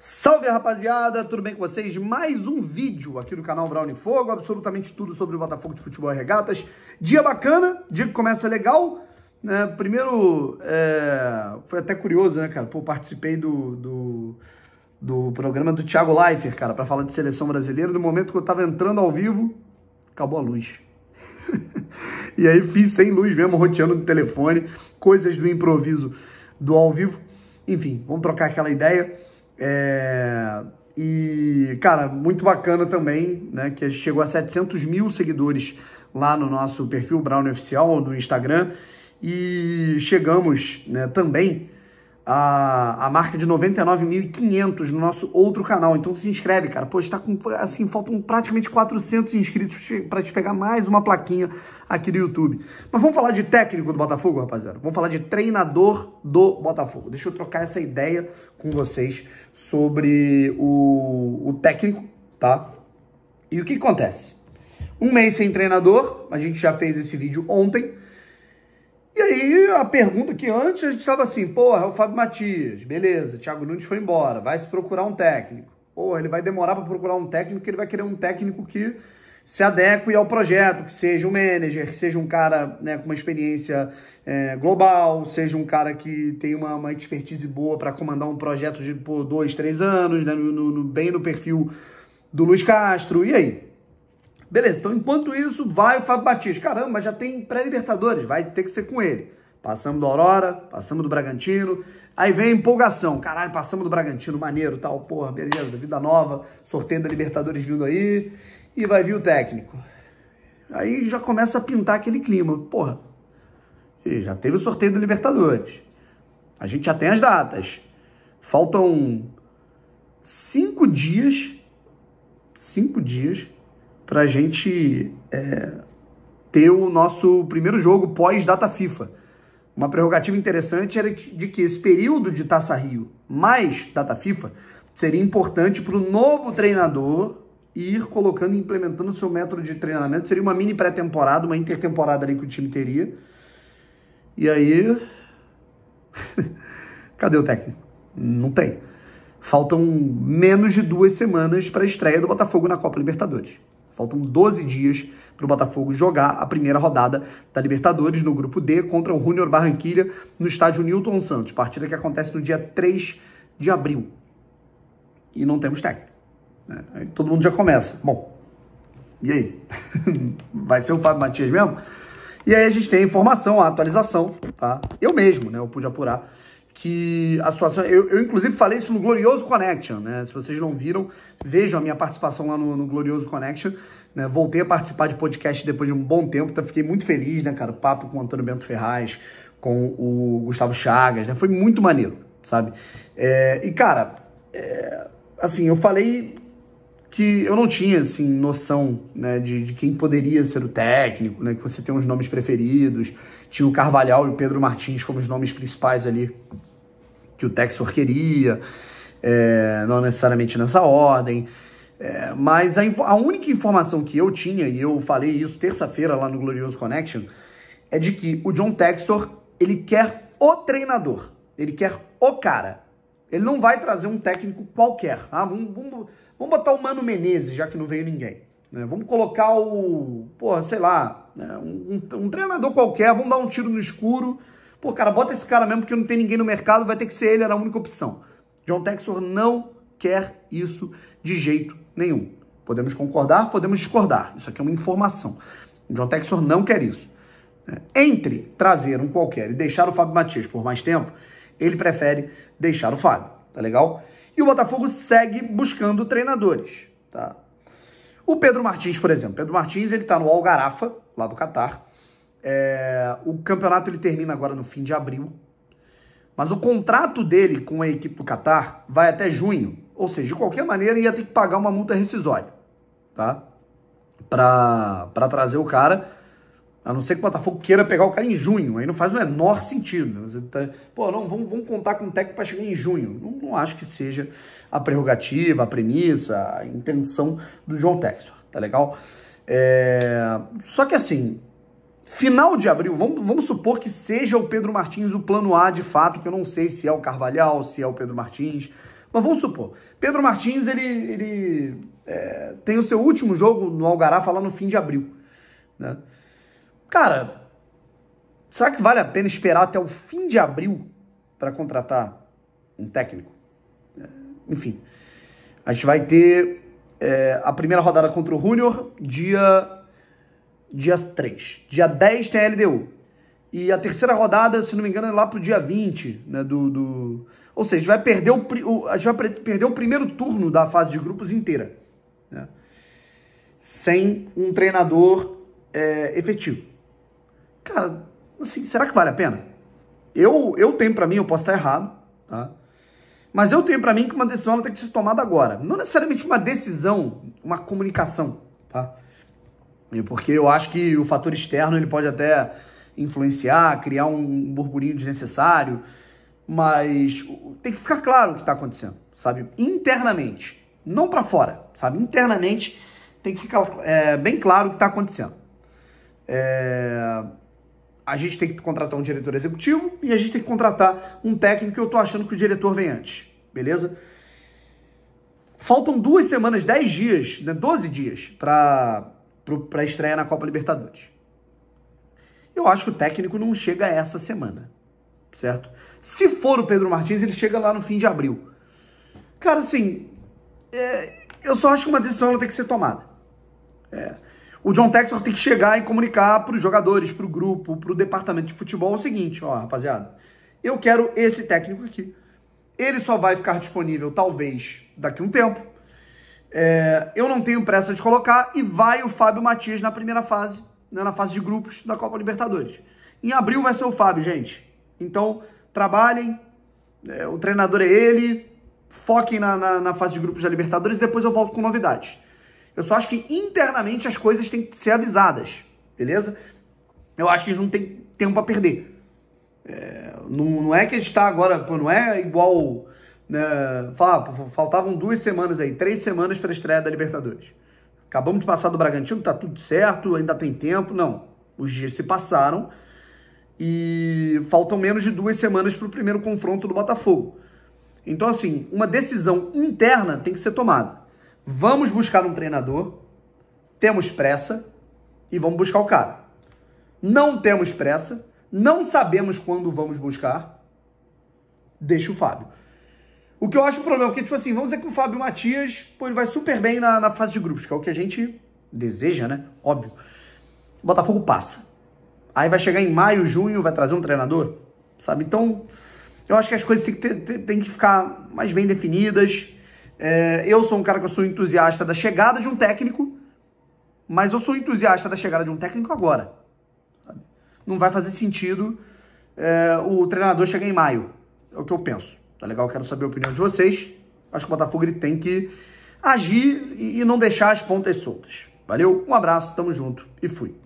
Salve rapaziada, tudo bem com vocês? Mais um vídeo aqui no canal Brown e Fogo, absolutamente tudo sobre o Botafogo de Futebol e Regatas. Dia bacana, dia que começa legal. Né? Primeiro, é... foi até curioso, né, cara? Pô, participei do, do, do programa do Thiago Leifert, cara, para falar de seleção brasileira. No momento que eu tava entrando ao vivo, acabou a luz. e aí fiz sem luz mesmo, roteando no telefone, coisas do improviso do ao vivo. Enfim, vamos trocar aquela ideia. É... E, cara, muito bacana também, né? Que chegou a 700 mil seguidores lá no nosso perfil Brown Oficial, no Instagram. E chegamos né, também a, a marca de 99.500 no nosso outro canal. Então se inscreve, cara. Pô, está com, assim, faltam praticamente 400 inscritos para te pegar mais uma plaquinha aqui do YouTube. Mas vamos falar de técnico do Botafogo, rapaziada. Vamos falar de treinador do Botafogo. Deixa eu trocar essa ideia com vocês sobre o, o técnico, tá? E o que acontece? Um mês sem treinador, a gente já fez esse vídeo ontem. E aí a pergunta que antes a gente estava assim, porra, é o Fábio Matias, beleza, Thiago Nunes foi embora, vai se procurar um técnico. Porra, ele vai demorar para procurar um técnico, ele vai querer um técnico que se adeque ao projeto, que seja um manager, que seja um cara né, com uma experiência é, global, seja um cara que tem uma, uma expertise boa para comandar um projeto de por dois, três anos, né, no, no, bem no perfil do Luiz Castro. E aí? Beleza, então enquanto isso, vai o Fábio Batista. Caramba, já tem pré-libertadores, vai ter que ser com ele. Passamos do Aurora, passamos do Bragantino. Aí vem a empolgação. Caralho, passamos do Bragantino, maneiro, tal, porra, beleza, vida nova, sorteio da Libertadores vindo aí. E vai vir o técnico. Aí já começa a pintar aquele clima. Porra, já teve o sorteio da Libertadores. A gente já tem as datas. Faltam cinco dias. Cinco dias para a gente é, ter o nosso primeiro jogo pós-data FIFA. Uma prerrogativa interessante era de que esse período de Taça Rio mais data FIFA seria importante para o novo treinador ir colocando e implementando o seu método de treinamento. Seria uma mini pré-temporada, uma intertemporada ali que o time teria. E aí. Cadê o técnico? Não tem. Faltam menos de duas semanas para a estreia do Botafogo na Copa Libertadores. Faltam 12 dias para o Botafogo jogar a primeira rodada da Libertadores no grupo D contra o Junior Barranquilha no estádio Newton Santos, partida que acontece no dia 3 de abril. E não temos técnico. Né? Aí todo mundo já começa. Bom, e aí? Vai ser o Fábio Matias mesmo? E aí a gente tem a informação, a atualização, tá? Eu mesmo, né? Eu pude apurar que a situação. Eu, eu, inclusive falei isso no Glorioso Connection, né? Se vocês não viram, vejam a minha participação lá no, no Glorioso Connection. Né? Voltei a participar de podcast depois de um bom tempo, então fiquei muito feliz, né, cara? O papo com o Antônio Bento Ferraz, com o Gustavo Chagas, né? Foi muito maneiro, sabe? É, e, cara, é, assim, eu falei que eu não tinha, assim, noção, né, de, de quem poderia ser o técnico, né? Que você tem uns nomes preferidos. Tinha o Carvalhal e o Pedro Martins como os nomes principais ali que o Texor queria, é, não necessariamente nessa ordem. É, mas a, a, única informação que eu tinha, e eu falei isso terça-feira lá no Glorioso Connection, é de que o John Textor, ele quer o treinador, ele quer o cara. Ele não vai trazer um técnico qualquer. Ah, vamos, vamos, vamos botar o Mano Menezes, já que não veio ninguém. Né? Vamos colocar o, porra, sei lá, né? um, um, um treinador qualquer, vamos dar um tiro no escuro Pô, cara, bota esse cara mesmo porque não tem ninguém no mercado, vai ter que ser ele, era a única opção. John Texor não quer isso de jeito nenhum. Podemos concordar, podemos discordar. Isso aqui é uma informação. John Texor não quer isso. É, entre trazer um qualquer e deixar o Fábio Matias por mais tempo, ele prefere deixar o Fábio, tá legal? E o Botafogo segue buscando treinadores, tá? O Pedro Martins, por exemplo. Pedro Martins, ele tá no Algarafa, lá do Catar. É, o campeonato ele termina agora no fim de abril, mas o contrato dele com a equipe do Catar vai até junho. Ou seja, de qualquer maneira, ia ter que pagar uma multa rescisória, tá? Para trazer o cara. A não ser que o Botafogo queira pegar o cara em junho. Aí não faz o menor sentido. Né? Tá, pô, não, vamos, vamos contar com o técnico para chegar em junho. Não, não, acho que seja a prerrogativa, a premissa, a intenção do João Texor, tá legal? É, só que assim, Final de abril, vamos, vamos, supor que seja o Pedro Martins o plano A de fato, que eu não sei se é o Carvalhal, se é o Pedro Martins, mas vamos supor. Pedro Martins, ele, ele é, tem o seu último jogo no Algará lá no fim de abril. Né? Cara, será que vale a pena esperar até o fim de abril para contratar um técnico? É, enfim, a gente vai ter é, a primeira rodada contra o Júnior, dia dia 3. Dia 10 tem a LDU. E a terceira rodada, se não me engano, é lá pro dia 20, né? Do, do... Ou seja, vai perder o, o, a gente vai perder o primeiro turno da fase de grupos inteira. Né? Sem um treinador é, efetivo. Cara, assim, será que vale a pena? Eu, eu tenho para mim, eu posso estar errado, tá? Mas eu tenho para mim que uma decisão tem que ser tomada agora. Não necessariamente uma decisão, uma comunicação, tá? Porque eu acho que o fator externo ele pode até influenciar, criar um burburinho desnecessário, mas tem que ficar claro o que está acontecendo, sabe? Internamente, não para fora, sabe? Internamente tem que ficar é, bem claro o que está acontecendo. É... A gente tem que contratar um diretor executivo e a gente tem que contratar um técnico que eu estou achando que o diretor vem antes, beleza? Faltam duas semanas, dez dias, né, 12 dias para para estreia na Copa Libertadores. Eu acho que o técnico não chega essa semana, certo? Se for o Pedro Martins, ele chega lá no fim de abril. Cara, assim, é, eu só acho que uma decisão tem que ser tomada. É. O John Textor tem que chegar e comunicar para os jogadores, para o grupo, para o departamento de futebol o seguinte, ó, rapaziada, eu quero esse técnico aqui. Ele só vai ficar disponível, talvez, daqui a um tempo. É, eu não tenho pressa de colocar e vai o Fábio Matias na primeira fase, né, na fase de grupos da Copa Libertadores. Em abril vai ser o Fábio, gente. Então, trabalhem, é, o treinador é ele, foquem na, na, na, fase de grupos da Libertadores e depois eu volto com novidades. Eu só acho que internamente as coisas têm que ser avisadas, beleza? Eu acho que eles não têm tempo a perder. É, não, não é que a gente está agora, pô, não é igual né, ah, faltavam duas semanas aí, três semanas para a estreia da Libertadores. Acabamos de passar do Bragantino, tá tudo certo, ainda tem tempo. Não, os dias se passaram e faltam menos de duas semanas para o primeiro confronto do Botafogo. Então, assim, uma decisão interna tem que ser tomada. Vamos buscar um treinador, temos pressa e vamos buscar o cara. Não temos pressa, não sabemos quando vamos buscar, deixa o Fábio. O que eu acho o problema, é que tipo assim, vamos dizer que o Fábio Matias, pô, ele vai super bem na, na fase de grupos, que é o que a gente deseja, né? Óbvio. O Botafogo passa. Aí vai chegar em maio, junho, vai trazer um treinador, sabe? Então, eu acho que as coisas têm que, ter, têm que ficar mais bem definidas. É, eu sou um cara que eu sou entusiasta da chegada de um técnico, mas eu sou entusiasta da chegada de um técnico agora. Sabe? Não vai fazer sentido é, o treinador chegar em maio, é o que eu penso. Tá legal? Quero saber a opinião de vocês. Acho que o Botafogo ele tem que agir e não deixar as pontas soltas. Valeu, um abraço, tamo junto e fui.